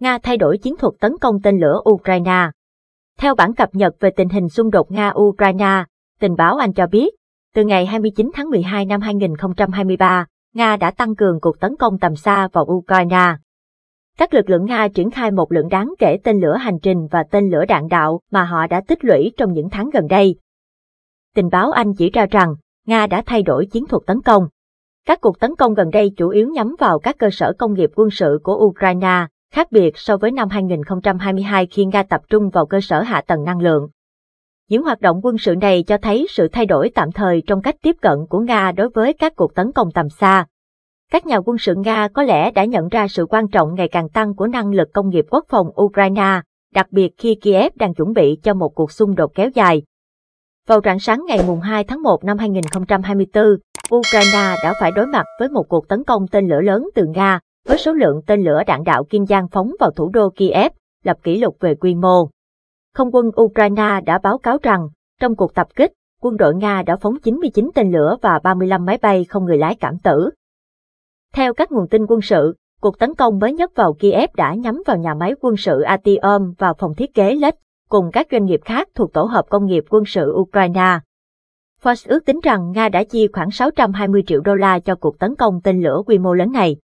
Nga thay đổi chiến thuật tấn công tên lửa Ukraine. Theo bản cập nhật về tình hình xung đột Nga-Ukraine, tình báo Anh cho biết, từ ngày 29 tháng 12 năm 2023, Nga đã tăng cường cuộc tấn công tầm xa vào Ukraine. Các lực lượng Nga triển khai một lượng đáng kể tên lửa hành trình và tên lửa đạn đạo mà họ đã tích lũy trong những tháng gần đây. Tình báo Anh chỉ ra rằng, Nga đã thay đổi chiến thuật tấn công. Các cuộc tấn công gần đây chủ yếu nhắm vào các cơ sở công nghiệp quân sự của Ukraine, khác biệt so với năm 2022 khi Nga tập trung vào cơ sở hạ tầng năng lượng. Những hoạt động quân sự này cho thấy sự thay đổi tạm thời trong cách tiếp cận của Nga đối với các cuộc tấn công tầm xa. Các nhà quân sự Nga có lẽ đã nhận ra sự quan trọng ngày càng tăng của năng lực công nghiệp quốc phòng Ukraine, đặc biệt khi Kiev đang chuẩn bị cho một cuộc xung đột kéo dài. Vào rạng sáng ngày 2 tháng 1 năm 2024, Ukraine đã phải đối mặt với một cuộc tấn công tên lửa lớn từ Nga, với số lượng tên lửa đạn đạo Kim Giang phóng vào thủ đô Kiev, lập kỷ lục về quy mô. Không quân Ukraine đã báo cáo rằng, trong cuộc tập kích, quân đội Nga đã phóng 99 tên lửa và 35 máy bay không người lái cảm tử. Theo các nguồn tin quân sự, cuộc tấn công mới nhất vào Kiev đã nhắm vào nhà máy quân sự Atium và phòng thiết kế Lech, cùng các doanh nghiệp khác thuộc Tổ hợp Công nghiệp quân sự Ukraine. Forbes ước tính rằng Nga đã chi khoảng 620 triệu đô la cho cuộc tấn công tên lửa quy mô lớn này.